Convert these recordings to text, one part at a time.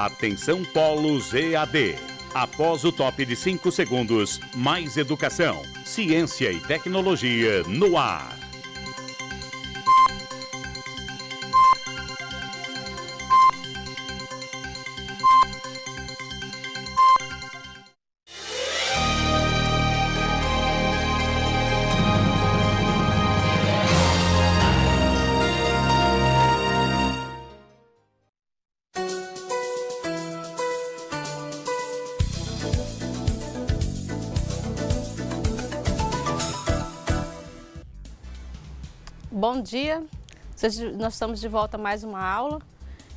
Atenção Polos EAD. Após o top de 5 segundos, mais educação, ciência e tecnologia no ar. bom dia. Nós estamos de volta a mais uma aula.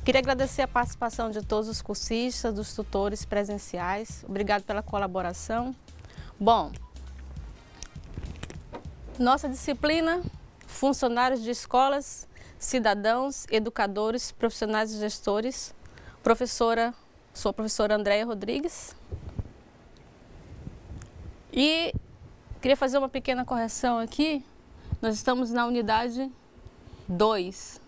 Queria agradecer a participação de todos os cursistas, dos tutores presenciais. Obrigado pela colaboração. Bom, nossa disciplina, funcionários de escolas, cidadãos, educadores, profissionais e gestores. Professora, sou a professora Andréia Rodrigues. E queria fazer uma pequena correção aqui nós estamos na unidade 2.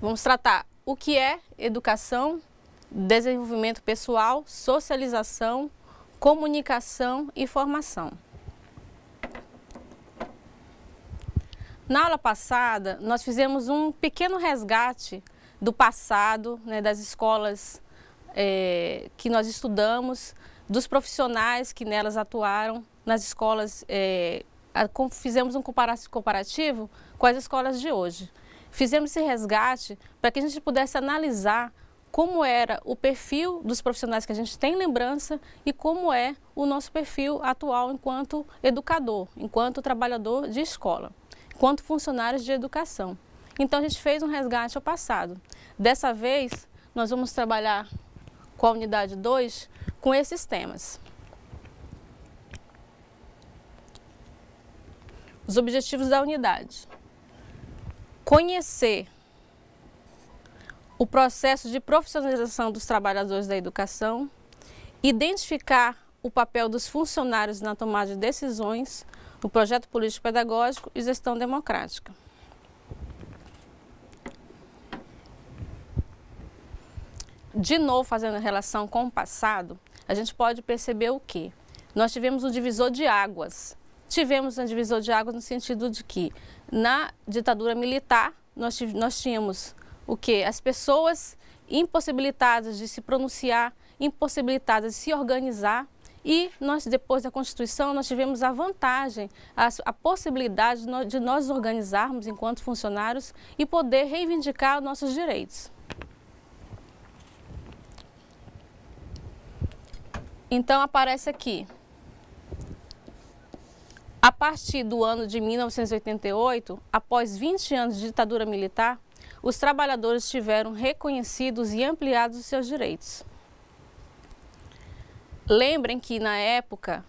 Vamos tratar o que é educação, desenvolvimento pessoal, socialização, comunicação e formação. Na aula passada, nós fizemos um pequeno resgate do passado, né, das escolas é, que nós estudamos, dos profissionais que nelas atuaram nas escolas, é, fizemos um comparativo com as escolas de hoje. Fizemos esse resgate para que a gente pudesse analisar como era o perfil dos profissionais que a gente tem lembrança e como é o nosso perfil atual enquanto educador, enquanto trabalhador de escola, enquanto funcionários de educação. Então a gente fez um resgate ao passado. Dessa vez, nós vamos trabalhar com a unidade 2 com esses temas. Os objetivos da unidade: conhecer o processo de profissionalização dos trabalhadores da educação, identificar o papel dos funcionários na tomada de decisões, no projeto político-pedagógico e gestão democrática. De novo, fazendo relação com o passado, a gente pode perceber o que? Nós tivemos um divisor de águas Tivemos um divisor de águas no sentido de que na ditadura militar nós, nós tínhamos o que? As pessoas impossibilitadas de se pronunciar, impossibilitadas de se organizar, e nós, depois da Constituição, nós tivemos a vantagem, a, a possibilidade de nós, de nós organizarmos enquanto funcionários e poder reivindicar nossos direitos. Então, aparece aqui a partir do ano de 1988, após 20 anos de ditadura militar, os trabalhadores tiveram reconhecidos e ampliados os seus direitos. Lembrem que na época,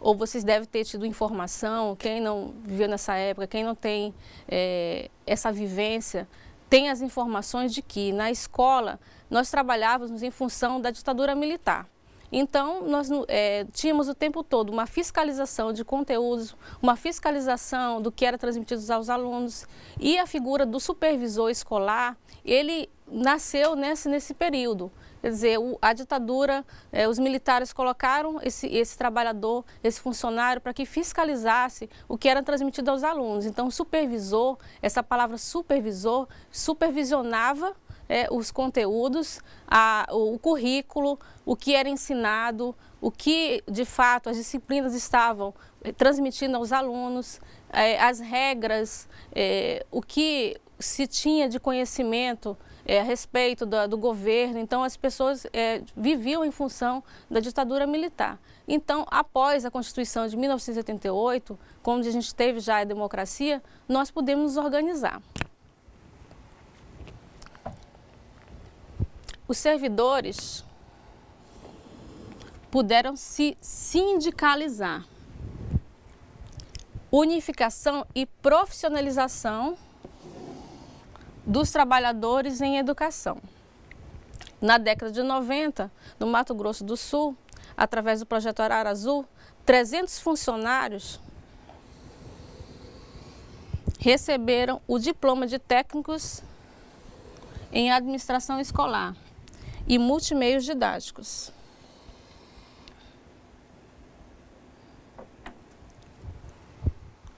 ou vocês devem ter tido informação, quem não viveu nessa época, quem não tem é, essa vivência, tem as informações de que na escola nós trabalhávamos em função da ditadura militar. Então, nós é, tínhamos o tempo todo uma fiscalização de conteúdos, uma fiscalização do que era transmitido aos alunos e a figura do supervisor escolar, ele nasceu nesse, nesse período. Quer dizer, o, a ditadura, é, os militares colocaram esse, esse trabalhador, esse funcionário, para que fiscalizasse o que era transmitido aos alunos. Então, supervisor, essa palavra supervisor, supervisionava é, os conteúdos, a, o currículo, o que era ensinado, o que de fato as disciplinas estavam eh, transmitindo aos alunos, é, as regras, é, o que se tinha de conhecimento é, a respeito do, do, governo. Então, as pessoas é, viviam em função da ditadura militar. Então, após a Constituição de 1988, quando a gente teve já a democracia, nós pudemos nos organizar. os servidores puderam se sindicalizar. Unificação e profissionalização dos trabalhadores em educação. Na década de 90, no Mato Grosso do Sul, através do projeto Arara Azul, 300 funcionários receberam o diploma de técnicos em administração escolar e multimeios didáticos.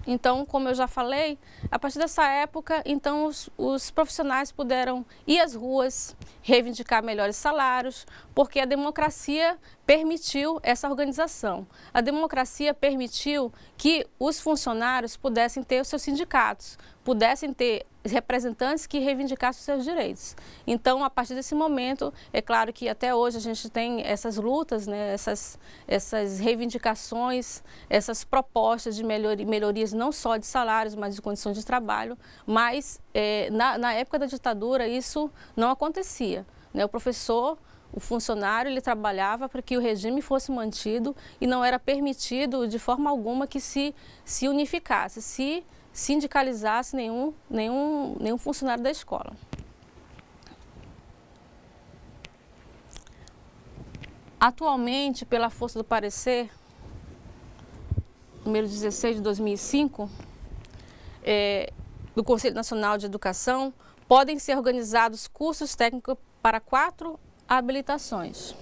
Então, como eu já falei, a partir dessa época, então os, os, profissionais puderam ir às ruas, reivindicar melhores salários, porque a democracia permitiu essa organização. A democracia permitiu que os funcionários pudessem ter os seus sindicatos, pudessem ter representantes que reivindicassem os seus direitos. Então, a partir desse momento, é claro que até hoje a gente tem essas lutas, né, essas, essas reivindicações, essas propostas de melhorias não só de salários, mas de condições de trabalho. Mas, é, na, na época da ditadura, isso não acontecia. Né? O professor o funcionário ele trabalhava para que o regime fosse mantido e não era permitido de forma alguma que se, se unificasse, se sindicalizasse nenhum, nenhum, nenhum funcionário da escola. Atualmente, pela força do parecer, número 16 de 2005, é, do Conselho Nacional de Educação, podem ser organizados cursos técnicos para quatro habilitações.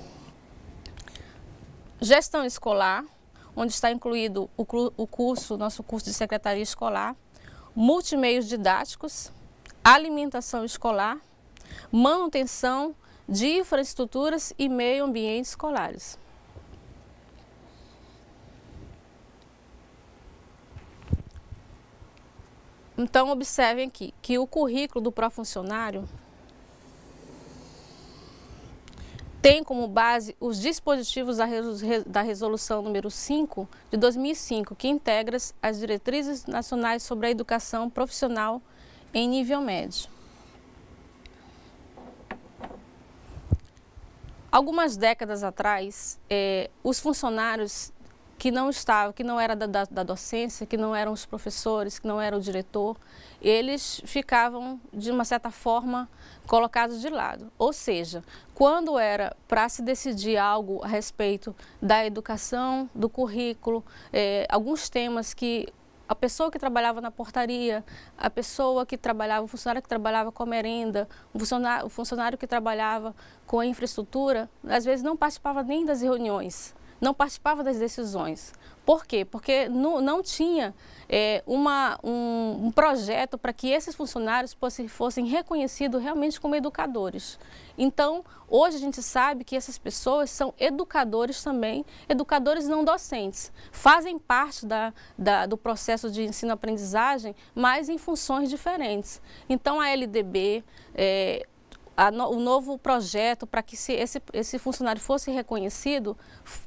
Gestão escolar, onde está incluído o, o curso, nosso curso de secretaria escolar, multimeios didáticos, alimentação escolar, manutenção de infraestruturas e meio ambiente escolares. Então, observem aqui que o currículo do profissional tem como base os dispositivos da Resolução número 5 de 2005, que integra as diretrizes nacionais sobre a educação profissional em nível médio. Algumas décadas atrás, eh, os funcionários que não estava, que não era da, da, da, docência, que não eram os professores, que não era o diretor, eles ficavam de uma certa forma colocados de lado. Ou seja, quando era para se decidir algo a respeito da educação, do currículo, é, alguns temas que a pessoa que trabalhava na portaria, a pessoa que trabalhava, o funcionário que trabalhava com a merenda, o funcionário, o funcionário que trabalhava com a infraestrutura, às vezes não participava nem das reuniões não participava das decisões. Por quê? Porque não, não tinha é, uma, um, um projeto para que esses funcionários fossem, fossem reconhecidos realmente como educadores. Então, hoje a gente sabe que essas pessoas são educadores também, educadores não docentes. Fazem parte da, da, do processo de ensino-aprendizagem, mas em funções diferentes. Então, a LDB, é, no, o novo projeto para que se esse, esse funcionário fosse reconhecido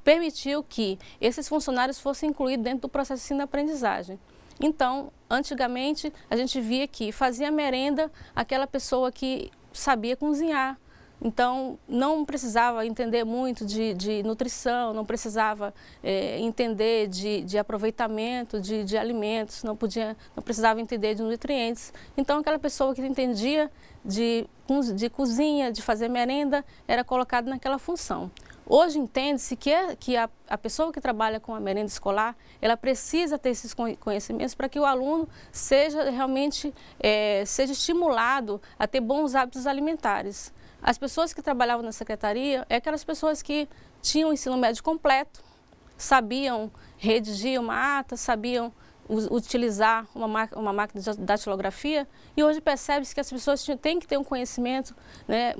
permitiu que esses funcionários fossem incluídos dentro do processo de ensino-aprendizagem. Então, antigamente, a gente via que fazia merenda aquela pessoa que sabia cozinhar. Então, não precisava entender muito de, de nutrição, não precisava é, entender de, de aproveitamento de, de, alimentos, não, podia, não precisava entender de nutrientes. Então, aquela pessoa que entendia de, de cozinha, de fazer merenda, era colocado naquela função. Hoje entende-se que, é, que a, a, pessoa que trabalha com a merenda escolar, ela precisa ter esses conhecimentos para que o aluno seja realmente é, seja estimulado a ter bons hábitos alimentares. As pessoas que trabalhavam na secretaria é aquelas pessoas que tinham o ensino médio completo, sabiam redigir uma ata, sabiam utilizar uma, uma máquina de datilografia e hoje percebe-se que as pessoas têm que ter um conhecimento né,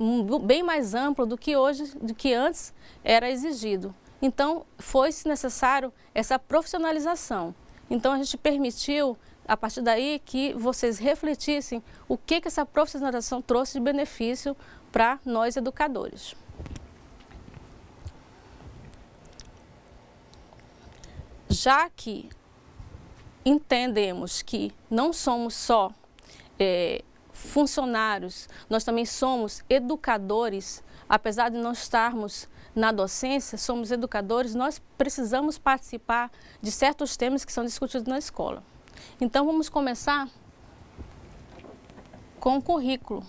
bem mais amplo do que hoje, do que antes era exigido. Então, foi-se necessário essa profissionalização. Então, a gente permitiu, a partir daí, que vocês refletissem o que, que essa profissionalização trouxe de benefício para nós educadores. Já que entendemos que não somos só é, funcionários, nós também somos educadores, apesar de não estarmos na docência, somos educadores, nós precisamos participar de certos temas que são discutidos na escola. Então vamos começar com o currículo.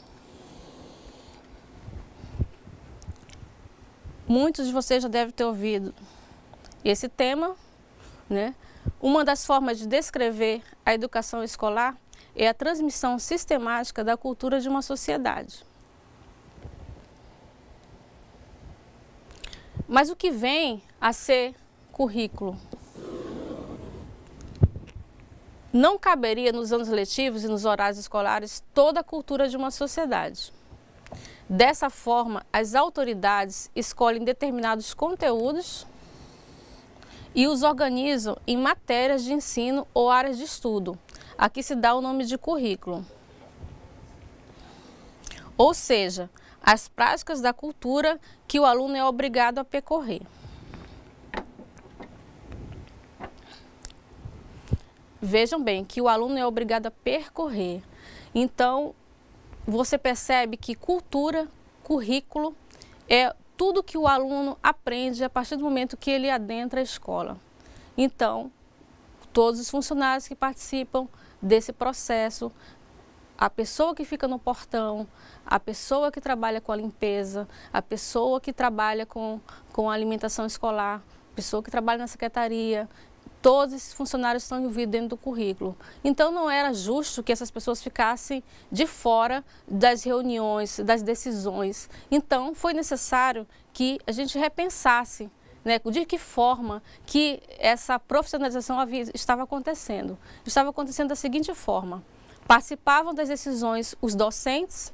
Muitos de vocês já devem ter ouvido esse tema, né? Uma das formas de descrever a educação escolar é a transmissão sistemática da cultura de uma sociedade. Mas o que vem a ser currículo? Não caberia nos anos letivos e nos horários escolares toda a cultura de uma sociedade. Dessa forma, as autoridades escolhem determinados conteúdos e os organizam em matérias de ensino ou áreas de estudo. Aqui se dá o nome de currículo. Ou seja, as práticas da cultura que o aluno é obrigado a percorrer. Vejam bem que o aluno é obrigado a percorrer. Então, você percebe que cultura, currículo, é tudo que o aluno aprende a partir do momento que ele adentra a escola. Então, todos os funcionários que participam desse processo, a pessoa que fica no portão, a pessoa que trabalha com a limpeza, a pessoa que trabalha com, com a alimentação escolar, pessoa que trabalha na secretaria, todos esses funcionários estão envolvidos dentro do currículo. Então não era justo que essas pessoas ficassem de fora das reuniões, das decisões. Então foi necessário que a gente repensasse né, de que forma que essa profissionalização havia, estava acontecendo. Estava acontecendo da seguinte forma, participavam das decisões os docentes,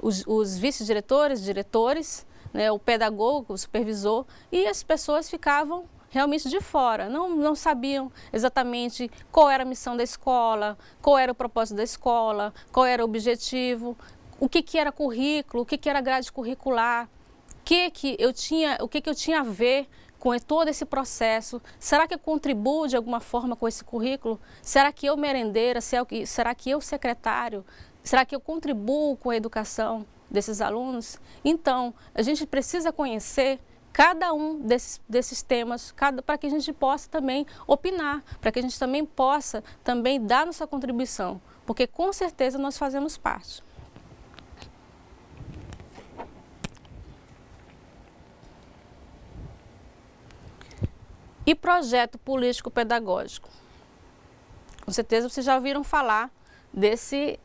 os, os vice-diretores, diretores, diretores né, o pedagogo, o supervisor, e as pessoas ficavam realmente de fora, não, não sabiam exatamente qual era a missão da escola, qual era o propósito da escola, qual era o objetivo, o que, que era currículo, o que, que era grade curricular, que que eu tinha, o que, que eu tinha a ver com todo esse processo? Será que eu contribuo de alguma forma com esse currículo? Será que eu merendeira, é será que eu secretário, será que eu contribuo com a educação desses alunos? Então, a gente precisa conhecer cada um desses, desses temas, para que a gente possa também opinar, para que a gente também possa também dar nossa contribuição, porque com certeza nós fazemos parte. E projeto político-pedagógico. Com certeza vocês já ouviram falar desse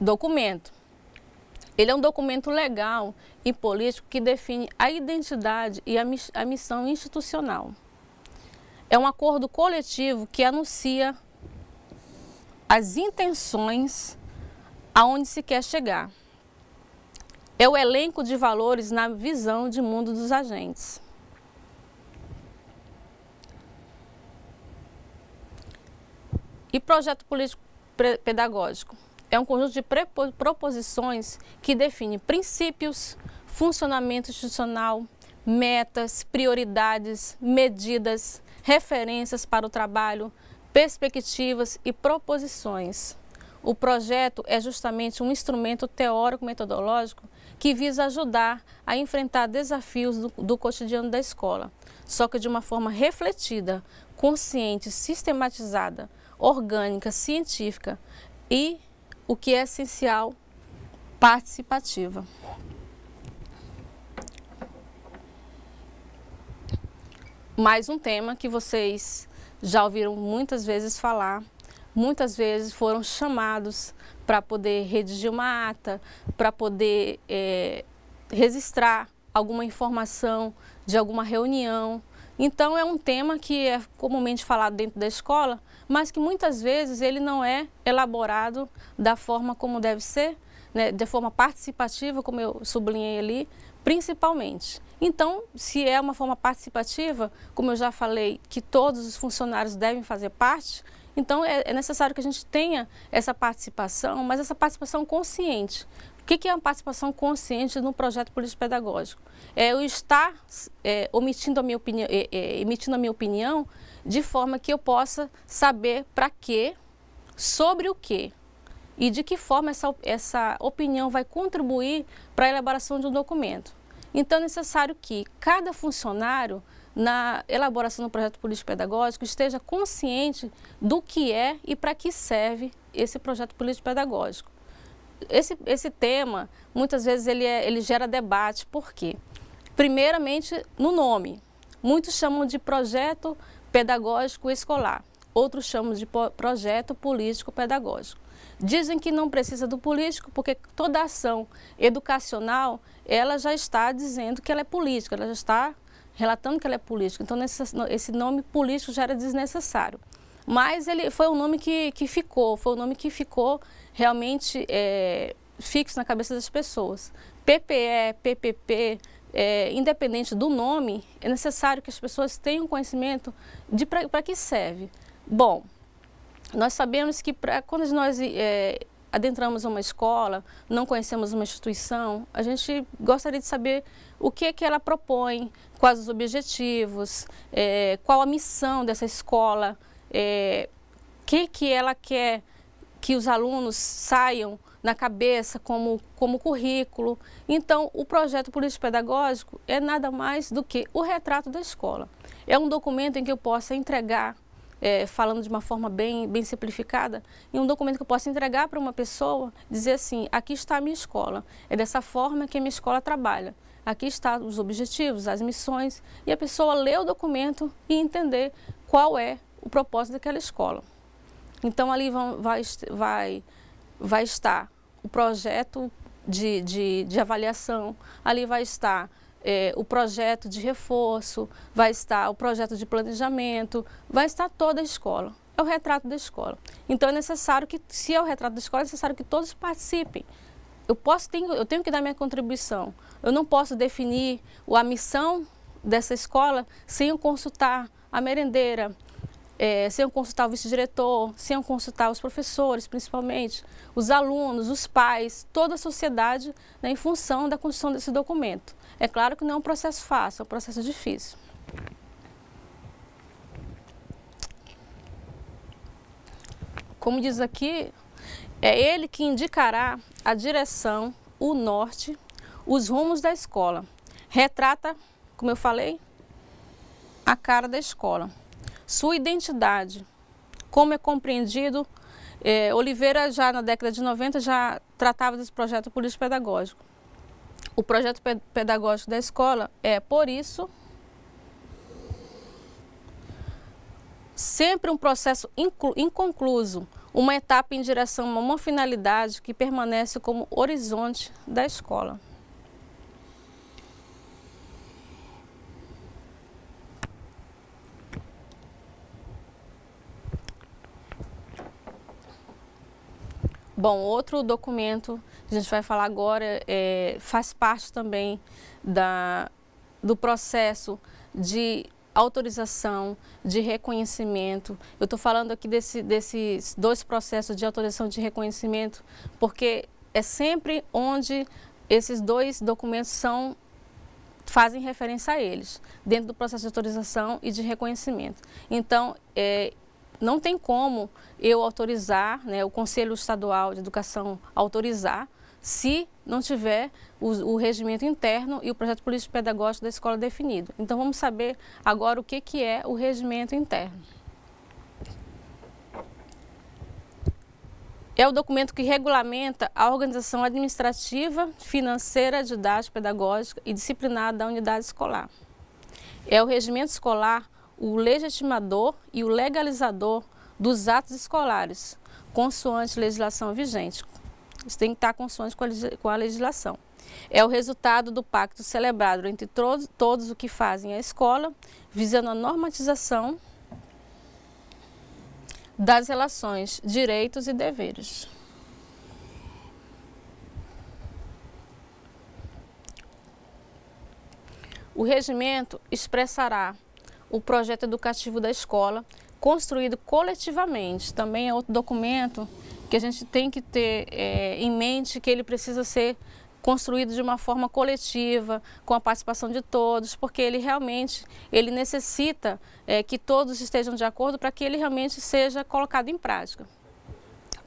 documento. Ele é um documento legal e político que define a identidade e a, miss a missão institucional. É um acordo coletivo que anuncia as intenções aonde se quer chegar. É o elenco de valores na visão de mundo dos agentes. E projeto político pedagógico é um conjunto de proposições que define princípios, funcionamento institucional, metas, prioridades, medidas, referências para o trabalho, perspectivas e proposições. O projeto é justamente um instrumento teórico-metodológico que visa ajudar a enfrentar desafios do, do, cotidiano da escola, só que de uma forma refletida, consciente, sistematizada, orgânica, científica e o que é essencial, participativa. Mais um tema que vocês já ouviram muitas vezes falar, muitas vezes foram chamados para poder redigir uma ata, para poder é, registrar alguma informação de alguma reunião, então é um tema que é comumente falado dentro da escola, mas que muitas vezes ele não é elaborado da forma como deve ser, né, de forma participativa, como eu sublinhei ali, principalmente. Então, se é uma forma participativa, como eu já falei, que todos os funcionários devem fazer parte, então é, é necessário que a gente tenha essa participação, mas essa participação consciente, o que é uma participação consciente no projeto político-pedagógico? É eu estar é, omitindo a minha opinião, é, é, emitindo a minha opinião de forma que eu possa saber para quê, sobre o quê e de que forma essa, essa opinião vai contribuir para a elaboração de um documento. Então é necessário que cada funcionário na elaboração do projeto político-pedagógico esteja consciente do que é e para que serve esse projeto político-pedagógico esse, esse tema, muitas vezes, ele, é, ele gera debate. Por quê? Primeiramente, no nome. Muitos chamam de projeto pedagógico escolar, outros chamam de projeto político pedagógico. Dizem que não precisa do político porque toda ação educacional, ela já está dizendo que ela é política, ela já está relatando que ela é política. Então, esse nome político já era desnecessário. Mas ele foi o nome que, que ficou, foi o nome que ficou realmente é, fixo na cabeça das pessoas. PPE, PPP, é, independente do nome, é necessário que as pessoas tenham conhecimento de para que serve. Bom, nós sabemos que pra, quando nós é, adentramos uma escola, não conhecemos uma instituição, a gente gostaria de saber o que é que ela propõe, quais os objetivos, é, qual a missão dessa escola, é, que, que ela quer que os alunos saiam na cabeça como, como currículo. Então, o projeto político-pedagógico é nada mais do que o retrato da escola. É um documento em que eu possa entregar, é, falando de uma forma bem, bem simplificada, e um documento que eu possa entregar para uma pessoa, dizer assim, aqui está a minha escola, é dessa forma que a minha escola trabalha. Aqui está os objetivos, as missões, e a pessoa ler o documento e entender qual é o propósito daquela escola. Então ali vão, vai, vai, vai estar o projeto de, de, de avaliação, ali vai estar é, o projeto de reforço, vai estar o projeto de planejamento, vai estar toda a escola. É o retrato da escola. Então é necessário que, se é o retrato da escola, é necessário que todos participem. Eu, posso, tenho, eu tenho que dar minha contribuição. Eu não posso definir a missão dessa escola sem consultar a merendeira, é, sem consultar o vice-diretor, sem consultar os professores, principalmente, os alunos, os pais, toda a sociedade, né, em função da construção desse documento. É claro que não é um processo fácil, é um processo difícil. Como diz aqui, é ele que indicará a direção, o norte, os rumos da escola. Retrata, como eu falei, a cara da escola sua identidade. Como é compreendido, eh, Oliveira já na década de 90 já tratava desse projeto político-pedagógico. O projeto pedagógico da escola é, por isso, sempre um processo inconcluso, uma etapa em direção a uma finalidade que permanece como horizonte da escola. Bom, outro documento que a gente vai falar agora é, faz parte também da, do processo de autorização, de reconhecimento. Eu estou falando aqui desse, desses dois processos de autorização de reconhecimento, porque é sempre onde esses dois documentos são fazem referência a eles, dentro do processo de autorização e de reconhecimento. Então, é, não tem como eu autorizar, né, o Conselho Estadual de Educação autorizar, se não tiver o, o regimento interno e o projeto político pedagógico da escola definido. Então vamos saber agora o que, que é o regimento interno. É o documento que regulamenta a organização administrativa, financeira, didática, pedagógica e disciplinar da unidade escolar. É o regimento escolar o legitimador e o legalizador dos atos escolares, consoante legislação vigente. Isso tem que estar consoante com a legislação. É o resultado do pacto celebrado entre todos, todos o que fazem a escola, visando a normatização das relações, direitos e deveres. O regimento expressará o projeto educativo da escola, construído coletivamente. Também é outro documento que a gente tem que ter é, em mente que ele precisa ser construído de uma forma coletiva, com a participação de todos, porque ele realmente ele necessita é, que todos estejam de acordo para que ele realmente seja colocado em prática,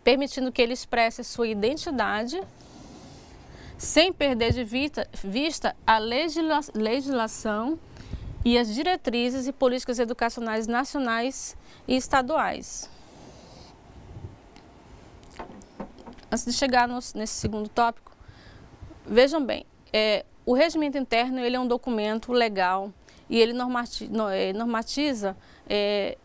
permitindo que ele expresse sua identidade sem perder de vista, vista a legisla legislação e as diretrizes e políticas educacionais nacionais e estaduais. Antes de chegar no, nesse segundo tópico, vejam bem, é, o regimento interno ele é um documento legal e ele normati, é, normatiza é,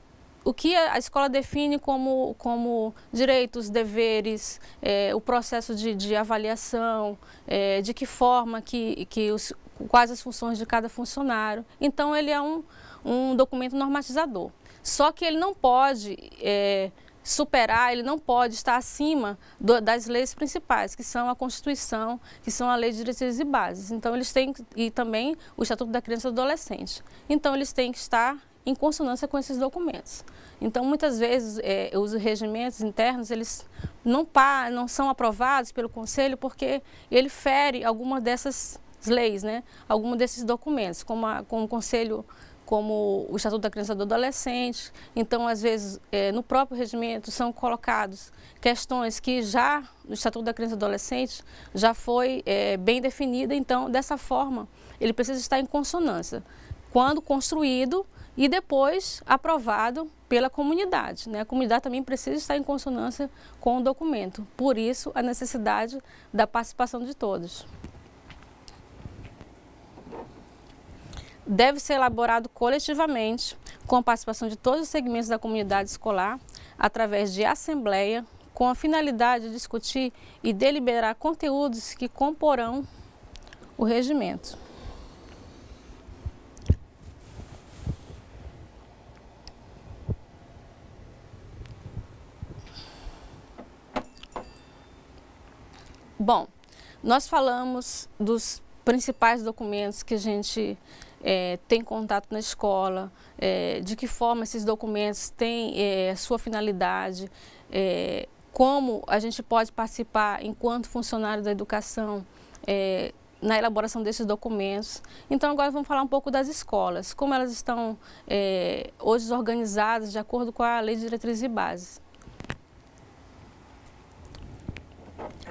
o que a escola define como, como direitos, deveres, é, o processo de, de avaliação, é, de que forma que, que os, quais as funções de cada funcionário. Então, ele é um, um documento normatizador. Só que ele não pode é, superar, ele não pode estar acima do, das leis principais, que são a Constituição, que são a Lei de Diretrizes e Bases. Então, eles têm, e também o Estatuto da Criança e do Adolescente. Então, eles têm que estar em consonância com esses documentos. Então, muitas vezes, é, os regimentos internos, eles não, par, não são aprovados pelo Conselho porque ele fere alguma dessas leis, né? Alguns desses documentos, como, a, como o Conselho como o Estatuto da Criança e do Adolescente. Então, às vezes, é, no próprio regimento são colocados questões que já no Estatuto da Criança e do Adolescente já foi é, bem definida. Então, dessa forma, ele precisa estar em consonância. Quando construído e depois aprovado pela comunidade. Né? A comunidade também precisa estar em consonância com o documento. Por isso, a necessidade da participação de todos. deve ser elaborado coletivamente, com a participação de todos os segmentos da comunidade escolar, através de assembleia, com a finalidade de discutir e deliberar conteúdos que comporão o regimento. Bom, nós falamos dos principais documentos que a gente é, tem contato na escola, é, de que forma esses documentos têm é, sua finalidade, é, como a gente pode participar enquanto funcionário da educação é, na elaboração desses documentos. Então agora vamos falar um pouco das escolas, como elas estão é, hoje organizadas de acordo com a Lei de Diretrizes e Bases.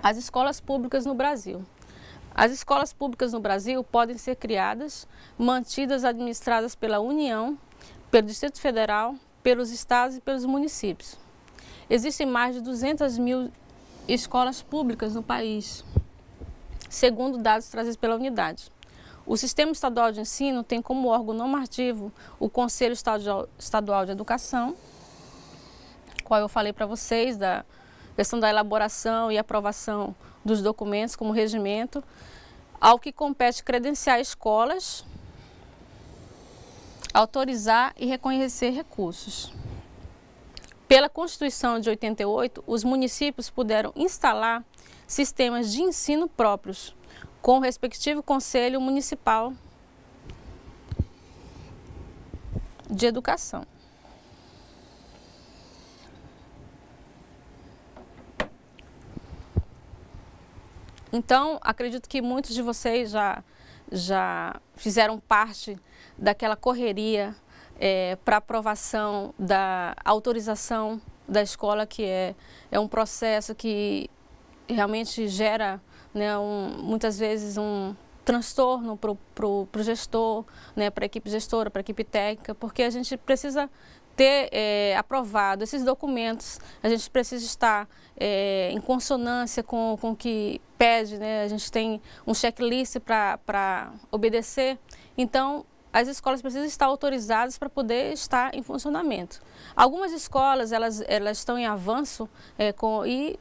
As escolas públicas no Brasil. As escolas públicas no Brasil podem ser criadas, mantidas, administradas pela União, pelo Distrito Federal, pelos estados e pelos municípios. Existem mais de 200 mil escolas públicas no país, segundo dados trazidos pela unidade. O Sistema Estadual de Ensino tem como órgão normativo o Conselho Estadual de Educação, qual eu falei para vocês da questão da elaboração e aprovação dos documentos como regimento, ao que compete credenciar escolas, autorizar e reconhecer recursos. Pela Constituição de 88, os municípios puderam instalar sistemas de ensino próprios, com o respectivo Conselho Municipal de Educação. Então, acredito que muitos de vocês já, já fizeram parte daquela correria é, eh, para aprovação da autorização da escola, que é, é um processo que realmente gera, né, um, muitas vezes, um transtorno para o gestor, né, para a equipe gestora, para a equipe técnica, porque a gente precisa ter é, aprovado esses documentos, a gente precisa estar é, em consonância com, com o que pede, né? a gente tem um checklist para obedecer. Então, as escolas precisam estar autorizadas para poder estar em funcionamento. Algumas escolas elas, elas estão em avanço é, com, e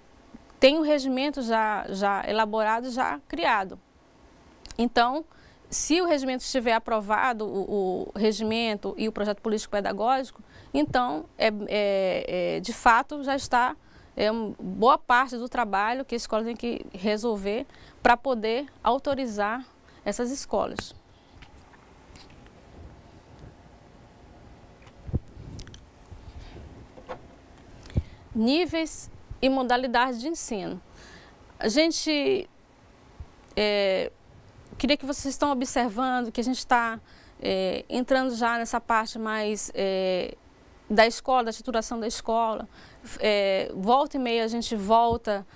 tem o um regimento já, já elaborado, já criado. Então, se o regimento estiver aprovado, o, o regimento e o projeto político-pedagógico, então, é, é, é, de fato, já está é, boa parte do trabalho que a escola tem que resolver para poder autorizar essas escolas. Níveis e modalidades de ensino. A gente é, queria que vocês estão observando que a gente está é, entrando já nessa parte mais é, da escola, da titulação da escola. É, volta e meia a gente volta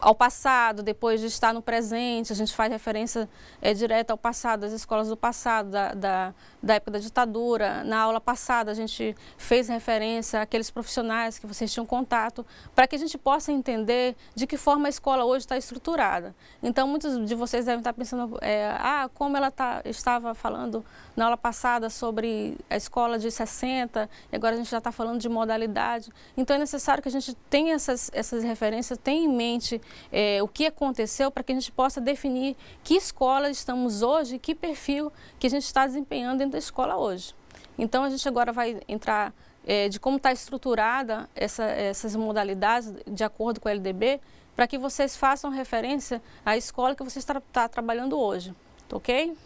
ao passado, depois de estar no presente, a gente faz referência é, direta ao passado, às escolas do passado, da, da, da, época da ditadura. Na aula passada, a gente fez referência àqueles profissionais que vocês tinham contato, para que a gente possa entender de que forma a escola hoje está estruturada. Então, muitos de vocês devem estar pensando, é, ah, como ela tá, estava falando na aula passada sobre a escola de 60, e agora a gente já está falando de modalidade. Então, é necessário que a gente tenha essas, essas referências, tenha em mente é, o que aconteceu para que a gente possa definir que escola estamos hoje, que perfil que a gente está desempenhando dentro da escola hoje. Então a gente agora vai entrar é, de como está estruturada essa, essas modalidades de acordo com o LDB, para que vocês façam referência à escola que vocês está tá trabalhando hoje, tá ok?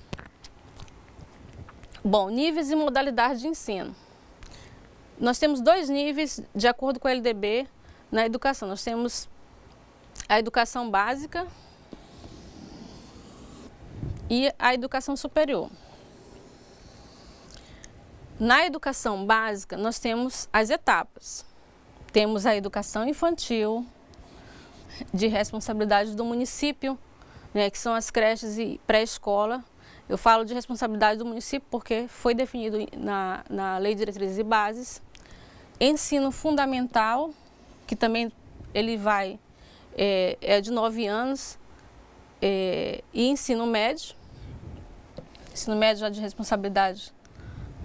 Bom, níveis e modalidades de ensino. Nós temos dois níveis de acordo com o LDB na educação. Nós temos a educação básica e a educação superior. Na educação básica, nós temos as etapas. Temos a educação infantil, de responsabilidade do município, né, que são as creches e pré-escola. Eu falo de responsabilidade do município porque foi definido na, na Lei de Diretrizes e Bases. Ensino fundamental, que também ele vai é, é de 9 anos é, e ensino médio. Ensino médio já de responsabilidade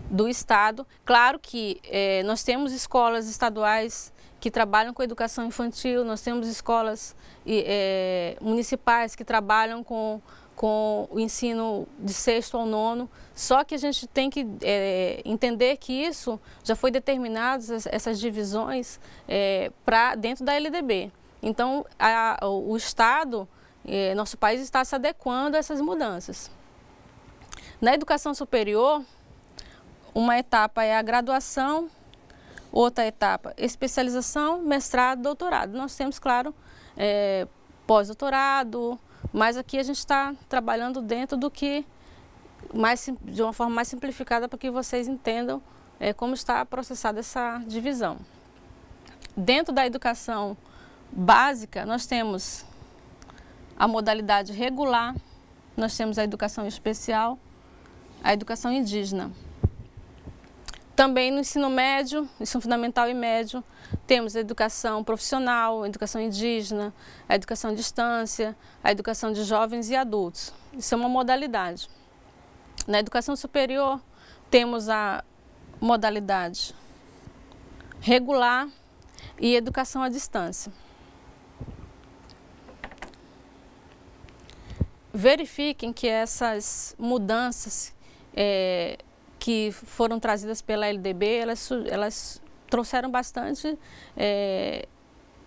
do Estado. Claro que é, nós temos escolas estaduais que trabalham com educação infantil, nós temos escolas é, municipais que trabalham com, com o ensino de sexto ao nono, só que a gente tem que é, entender que isso já foi determinado, essas divisões, é, para dentro da LDB. Então, a, o Estado, eh, nosso país está se adequando a essas mudanças. Na educação superior, uma etapa é a graduação, outra etapa especialização, mestrado, doutorado. Nós temos, claro, eh, pós-doutorado, mas aqui a gente está trabalhando dentro do que, mais, de uma forma mais simplificada para que vocês entendam eh, como está processada essa divisão. Dentro da educação básica, nós temos a modalidade regular, nós temos a educação especial, a educação indígena. Também no ensino médio, ensino fundamental e médio, temos a educação profissional, a educação indígena, a educação à distância, a educação de jovens e adultos. Isso é uma modalidade. Na educação superior, temos a modalidade regular e educação à distância. verifiquem que essas mudanças é, que foram trazidas pela LDB, elas, elas trouxeram bastante é,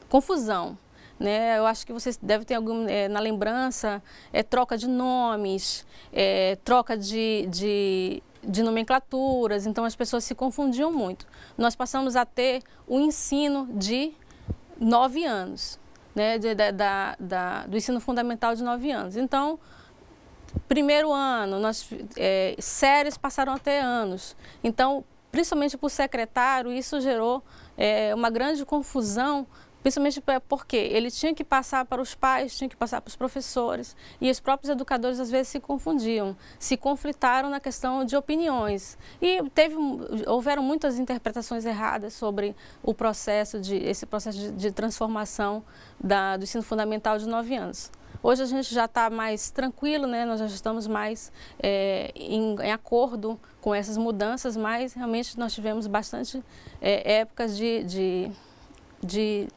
confusão. Né? Eu acho que vocês devem ter é, na lembrança é, troca de nomes, é, troca de, de, de, nomenclaturas, então as pessoas se confundiam muito. Nós passamos a ter o ensino de nove anos né, de, da, da, do ensino fundamental de 9 anos. Então, primeiro ano, nós, é, séries passaram até anos. Então, principalmente para o secretário, isso gerou é, uma grande confusão Principalmente porque ele tinha que passar para os pais, tinha que passar para os professores, e os próprios educadores às vezes se confundiam, se conflitaram na questão de opiniões. E teve, houveram muitas interpretações erradas sobre o processo, de, esse processo de, de transformação da, do ensino fundamental de nove anos. Hoje a gente já está mais tranquilo, né? nós já estamos mais é, em, em, acordo com essas mudanças, mas realmente nós tivemos bastante é, épocas de, de, de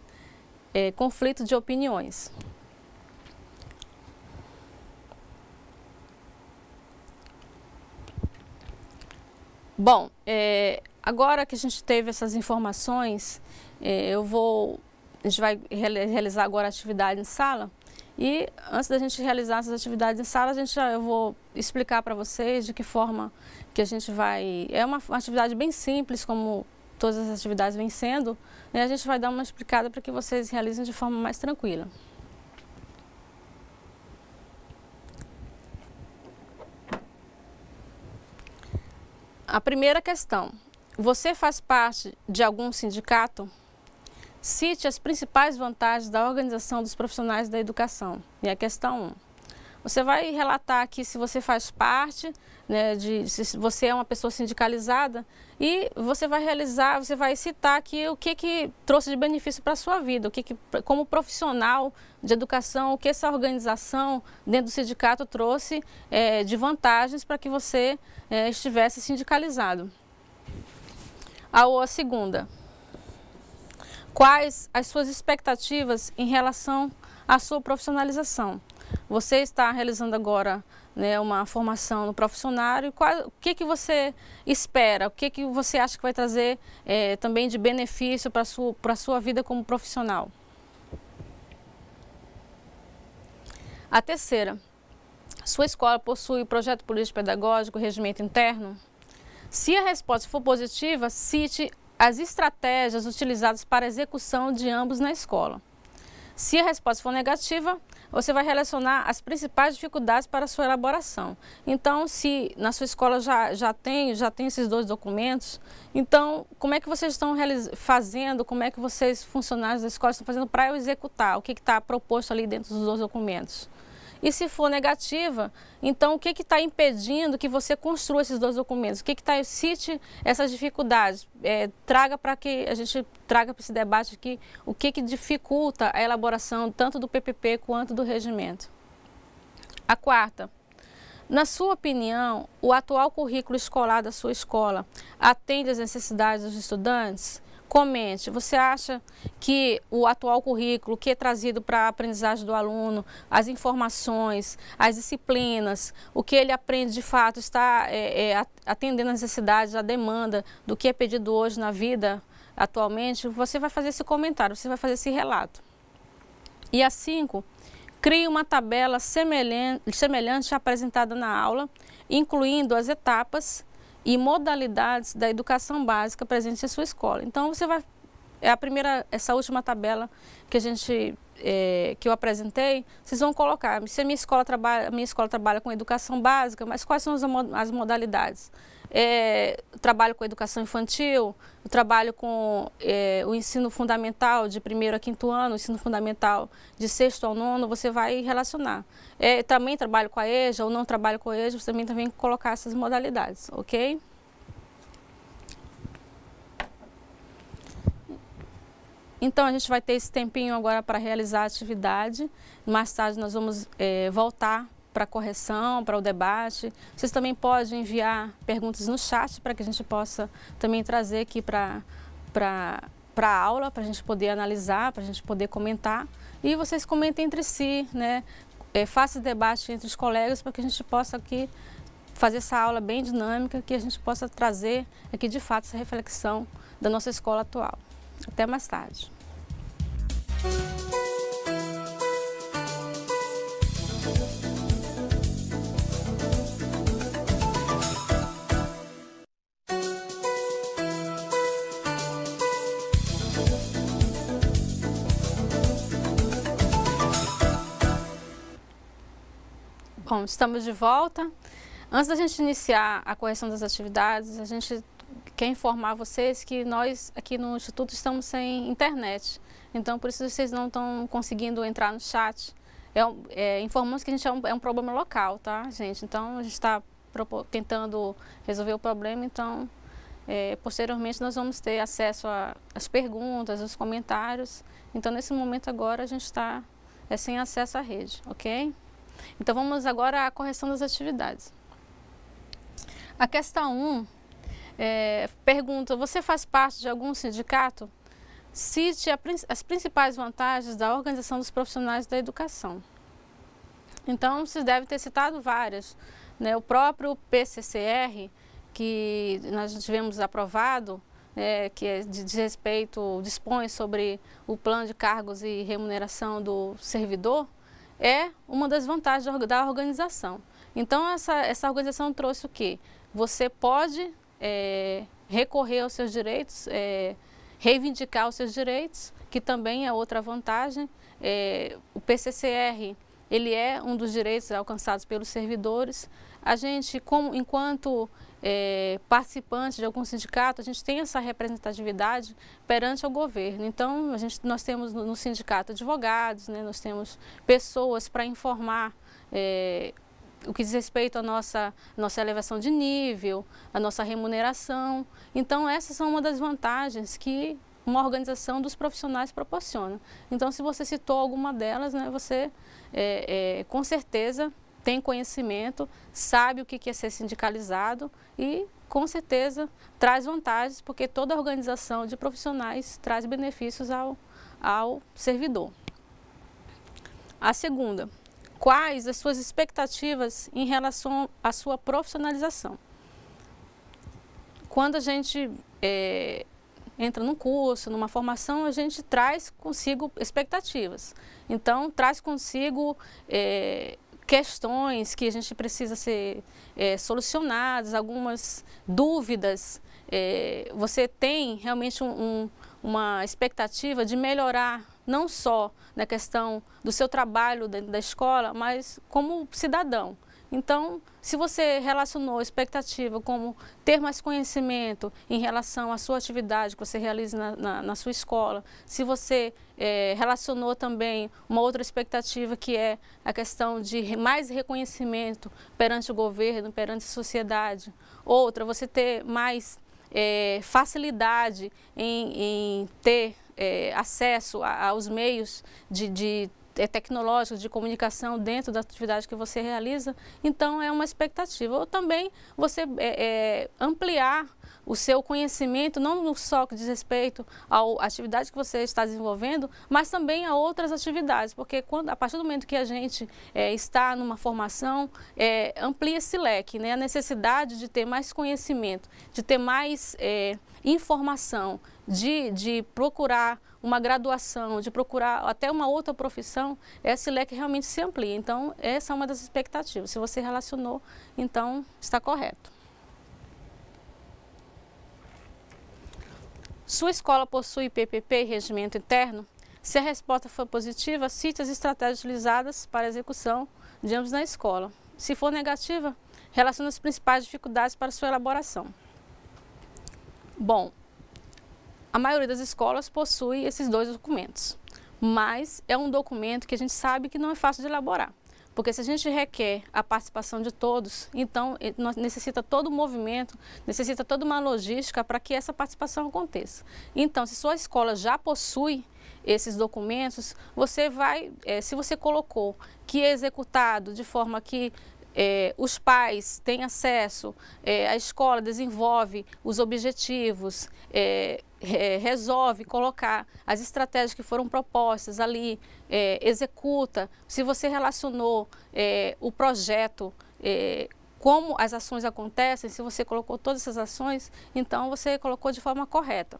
é, conflito de opiniões. Bom, é, agora que a gente teve essas informações, é, eu vou, a gente vai realizar agora a atividade em sala. E antes da gente realizar essas atividades em sala, a gente já, eu vou explicar para vocês de que forma que a gente vai. É uma, uma atividade bem simples, como todas as atividades vêm sendo, né, a gente vai dar uma explicada para que vocês realizem de forma mais tranquila. A primeira questão, você faz parte de algum sindicato? Cite as principais vantagens da organização dos profissionais da educação. E a questão 1. Você vai relatar aqui se você faz parte, né, de, se você é uma pessoa sindicalizada e você vai realizar, você vai citar aqui o que, que trouxe de benefício para a sua vida, o que, que como profissional de educação, o que essa organização dentro do sindicato trouxe é, de vantagens para que você é, estivesse sindicalizado. A segunda, quais as suas expectativas em relação à sua profissionalização? Você está realizando agora né, uma formação no profissionário, qual, o que, que você espera, o que, que você acha que vai trazer é, também de benefício para a sua, sua vida como profissional? A terceira, sua escola possui projeto político pedagógico, regimento interno? Se a resposta for positiva, cite as estratégias utilizadas para a execução de ambos na escola. Se a resposta for negativa, você vai relacionar as principais dificuldades para a sua elaboração. Então, se na sua escola já, já, tem, já tem esses dois documentos, então como é que vocês estão fazendo, como é que vocês, funcionários da escola, estão fazendo para eu executar o que está proposto ali dentro dos dois documentos? E se for negativa, então o que está impedindo que você construa esses dois documentos? O que está, cite essas dificuldades, é, traga para que a gente traga para esse debate aqui o que, que dificulta a elaboração tanto do PPP quanto do regimento. A quarta, na sua opinião, o atual currículo escolar da sua escola atende às necessidades dos estudantes? comente. Você acha que o atual currículo que é trazido para a aprendizagem do aluno, as informações, as disciplinas, o que ele aprende de fato está é, é, atendendo às necessidades, à demanda do que é pedido hoje na vida atualmente? Você vai fazer esse comentário, você vai fazer esse relato. E a 5, crie uma tabela semelhante, semelhante apresentada na aula, incluindo as etapas e modalidades da educação básica presente em sua escola. Então você vai é a primeira essa última tabela que a gente é, que eu apresentei, vocês vão colocar se a minha escola trabalha, minha escola trabalha com educação básica, mas quais são as modalidades? É, trabalho com educação infantil, trabalho com é, o ensino fundamental de primeiro a quinto ano, o ensino fundamental de sexto ao nono, você vai relacionar. É, também trabalho com a EJA ou não trabalho com a EJA, você também, que colocar essas modalidades, ok? Então, a gente vai ter esse tempinho agora para realizar a atividade. Mais tarde, nós vamos é, voltar para correção, para o debate. Vocês também podem enviar perguntas no chat para que a gente possa também trazer aqui para para a aula, para a gente poder analisar, para a gente poder comentar. E vocês comentem entre si, né? É, faça debate entre os colegas para que a gente possa aqui fazer essa aula bem dinâmica, que a gente possa trazer aqui de fato essa reflexão da nossa escola atual. Até mais tarde. Bom, estamos de volta. Antes da gente iniciar a correção das atividades, a gente quer informar vocês que nós aqui no Instituto estamos sem internet. Então, por isso vocês não estão conseguindo entrar no chat. É, é, informamos que a gente é um, é um, problema local, tá, gente? Então, a gente está tentando resolver o problema, então, é, posteriormente nós vamos ter acesso às perguntas, aos comentários. Então, nesse momento agora, a gente está é sem acesso à rede, ok? Então vamos agora à correção das atividades. A questão 1 é, pergunta: Você faz parte de algum sindicato? Cite a, as principais vantagens da organização dos profissionais da educação. Então, vocês devem ter citado várias. Né? O próprio PCCR, que nós tivemos aprovado, é, que é de, de respeito, dispõe sobre o plano de cargos e remuneração do servidor, é uma das vantagens da organização. Então, essa, essa organização trouxe o quê? Você pode é, recorrer aos seus direitos, é, reivindicar os seus direitos, que também é outra vantagem. É, o PCCR, ele é um dos direitos alcançados pelos servidores, a gente, como, enquanto é, participante de algum sindicato, a gente tem essa representatividade perante o governo. Então, a gente, nós temos no sindicato advogados, né, nós temos pessoas para informar é, o que diz respeito à nossa, nossa elevação de nível, à nossa remuneração. Então, essas são uma das vantagens que uma organização dos profissionais proporciona. Então, se você citou alguma delas, né, você é, é, com certeza tem conhecimento, sabe o que é ser sindicalizado e, com certeza, traz vantagens, porque toda organização de profissionais traz benefícios ao, ao servidor. A segunda, quais as suas expectativas em relação à sua profissionalização? Quando a gente é, entra num curso, numa formação, a gente traz consigo expectativas. Então, traz consigo é, questões que a gente precisa ser é, solucionadas, algumas dúvidas. É, você tem realmente um, um, uma expectativa de melhorar não só na questão do seu trabalho dentro da escola, mas como cidadão. Então, se você relacionou expectativa como ter mais conhecimento em relação à sua atividade que você realiza na, na, na sua escola, se você é, relacionou também uma outra expectativa que é a questão de mais reconhecimento perante o governo, perante a sociedade, outra, você ter mais é, facilidade em, em ter é, acesso a, aos meios de, de é tecnológicos de comunicação dentro da atividade que você realiza. Então, é uma expectativa. Ou também você é, é, ampliar o seu conhecimento, não só que diz respeito à atividade que você está desenvolvendo, mas também a outras atividades, porque quando, a partir do momento que a gente é, está numa formação, é, amplia esse leque, né? a necessidade de ter mais conhecimento, de ter mais é, informação, de, de procurar uma graduação, de procurar até uma outra profissão, esse leque realmente se amplia. Então, essa é uma das expectativas. Se você relacionou, então está correto. Sua escola possui PPP e regimento interno? Se a resposta for positiva, cite as estratégias utilizadas para a execução de ambos na escola. Se for negativa, relacione as principais dificuldades para sua elaboração. Bom, a maioria das escolas possui esses dois documentos, mas é um documento que a gente sabe que não é fácil de elaborar. Porque se a gente requer a participação de todos, então necessita todo o movimento, necessita toda uma logística para que essa participação aconteça. Então, se sua escola já possui esses documentos, você vai, é, se você colocou que é executado de forma que é, os pais têm acesso, é, a escola desenvolve os objetivos, é, resolve colocar as estratégias que foram propostas ali, é, executa. Se você relacionou é, o projeto é, como as ações acontecem, se você colocou todas essas ações, então você colocou de forma correta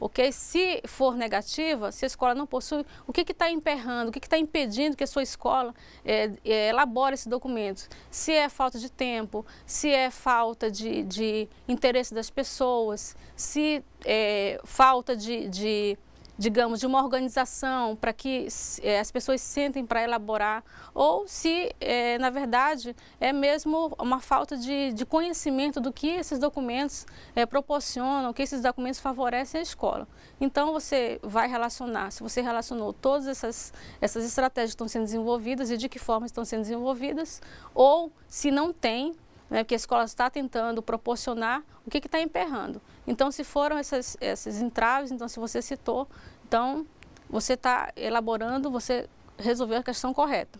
ok? Se for negativa, se a escola não possui, o que está emperrando, o que está impedindo que a sua escola é, é, elabore esse documento? Se é falta de tempo, se é falta de, de interesse das pessoas, se é falta de, de digamos, de uma organização para que é, as pessoas sentem para elaborar, ou se, é, na verdade, é mesmo uma falta de, de conhecimento do que esses documentos é, proporcionam, que esses documentos favorecem a escola. Então, você vai relacionar, se você relacionou todas essas, essas estratégias que estão sendo desenvolvidas e de que forma estão sendo desenvolvidas, ou se não tem, né, que a escola está tentando proporcionar, o que está emperrando. Então, se foram essas, esses entraves, então se você citou, então você está elaborando, você resolveu a questão correta.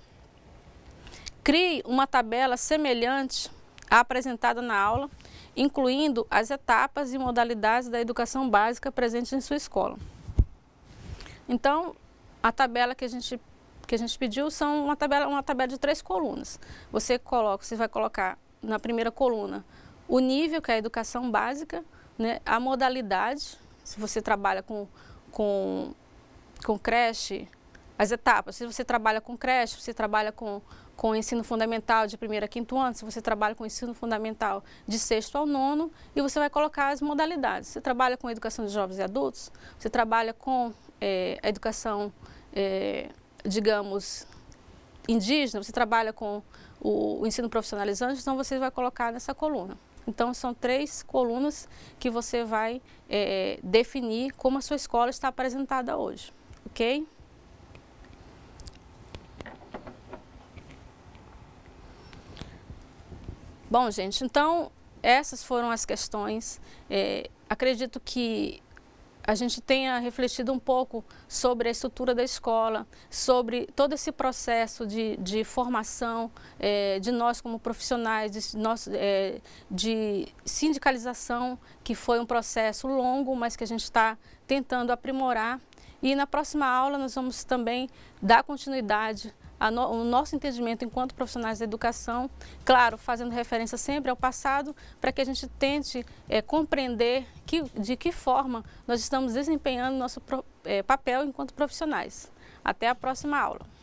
Crie uma tabela semelhante à apresentada na aula, incluindo as etapas e modalidades da educação básica presentes em sua escola. Então, a tabela que a gente que a gente pediu são uma tabela, uma tabela de três colunas. Você coloca, você vai colocar na primeira coluna, o nível, que é a educação básica, né? a modalidade, se você trabalha com, com, com creche, as etapas, se você trabalha com creche, você trabalha com, com ensino fundamental de primeiro a quinto ano, se você trabalha com ensino fundamental de sexto ao nono, e você vai colocar as modalidades. Você trabalha com educação de jovens e adultos, você trabalha com é, educação, é, digamos, indígena, você trabalha com o, o ensino profissionalizante, então você vai colocar nessa coluna. Então, são três colunas que você vai é, definir como a sua escola está apresentada hoje, ok? Bom, gente, então essas foram as questões. É, acredito que a gente tenha refletido um pouco sobre a estrutura da escola, sobre todo esse processo de, de formação é, de nós como profissionais, de, é, de sindicalização, que foi um processo longo, mas que a gente está tentando aprimorar. E na próxima aula nós vamos também dar continuidade no, o nosso entendimento enquanto profissionais da educação, claro, fazendo referência sempre ao passado, para que a gente tente é, compreender que, de que forma nós estamos desempenhando nosso pro, é, papel enquanto profissionais. Até a próxima aula.